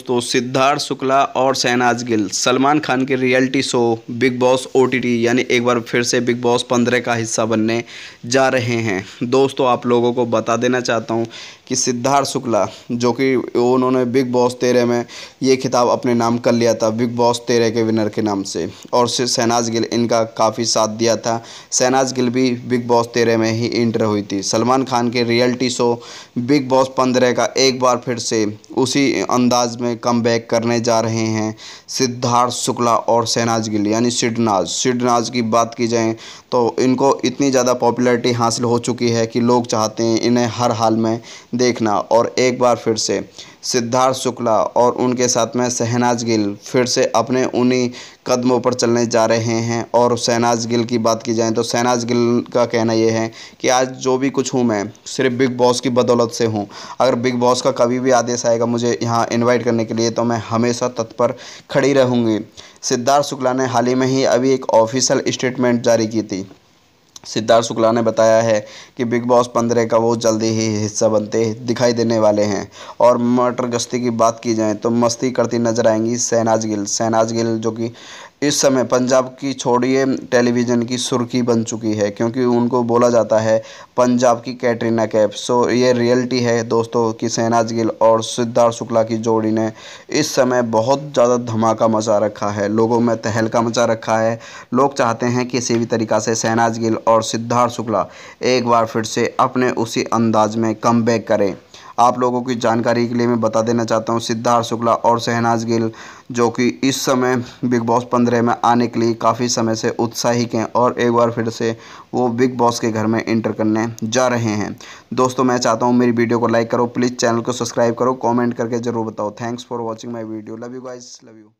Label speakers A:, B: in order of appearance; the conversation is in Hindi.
A: दोस्तों सिद्धार्थ शुक्ला और शहनाज गिल सलमान खान के रियलिटी शो बिग बॉस ओ यानी एक बार फिर से बिग बॉस पंद्रह का हिस्सा बनने जा रहे हैं दोस्तों आप लोगों को बता देना चाहता हूं कि सिद्धार्थ शुक्ला जो कि उन्होंने बिग बॉस तेरह में ये खिताब अपने नाम कर लिया था बिग बॉस तेरह के विनर के नाम से और शहनाज गिल इनका काफ़ी साथ दिया था शहनाज गिल भी बिग बॉस तेरह में ही इंटर हुई थी सलमान खान के रियलिटी शो बिग बॉस पंद्रह का एक बार फिर से उसी अंदाज में में कम करने जा रहे हैं सिद्धार्थ शुक्ला और शहनाज गिल यानी सिडनाज सिडनाज की बात की जाए तो इनको इतनी ज़्यादा पॉपुलैरिटी हासिल हो चुकी है कि लोग चाहते हैं इन्हें हर हाल में देखना और एक बार फिर से सिद्धार्थ शुक्ला और उनके साथ में शहनाज गिल फिर से अपने उन्हीं कदमों पर चलने जा रहे हैं और शहनाज गिल की बात की जाए तो शहनाज गिल का कहना यह है कि आज जो भी कुछ हूँ मैं सिर्फ बिग बॉस की बदौलत से हूँ अगर बिग बॉस का कभी भी आदेश आएगा मुझे यहाँ इन्वाइट करने के लिए तो मैं हमेशा तत्पर खड़ी रहूँगी सिद्धार्थ शुक्ला ने हाल ही में ही अभी एक ऑफिशियल स्टेटमेंट जारी की थी सिद्धार्थ शुक्ला ने बताया है कि बिग बॉस पंद्रह का वो जल्दी ही हिस्सा बनते दिखाई देने वाले हैं और मटर गश्ती की बात की जाए तो मस्ती करती नजर आएंगी शहनाज गिल शहनाज गिल जो कि इस समय पंजाब की छोड़िए टेलीविज़न की सुर्खी बन चुकी है क्योंकि उनको बोला जाता है पंजाब की कैटरीना कैफ सो ये रियलिटी है दोस्तों कि शहनाज गिल और सिद्धार्थ शुक्ला की जोड़ी ने इस समय बहुत ज़्यादा धमाका मचा रखा है लोगों में तहलका मचा रखा है लोग चाहते हैं किसी भी तरीक़ा से सहनाज गिल और सिद्धार्थ शुक्ला एक बार फिर से अपने उसी अंदाज में कम करें आप लोगों की जानकारी के लिए मैं बता देना चाहता हूँ सिद्धार्थ शुक्ला और शहनाज गिल जो कि इस समय बिग बॉस पंद्रह में आने के लिए काफ़ी समय से उत्साहित हैं और एक बार फिर से वो बिग बॉस के घर में इंटर करने जा रहे हैं दोस्तों मैं चाहता हूँ मेरी वीडियो को लाइक करो प्लीज़ चैनल को सब्सक्राइब करो कॉमेंट करके ज़रूर बताओ thanks for watching my video love you guys love you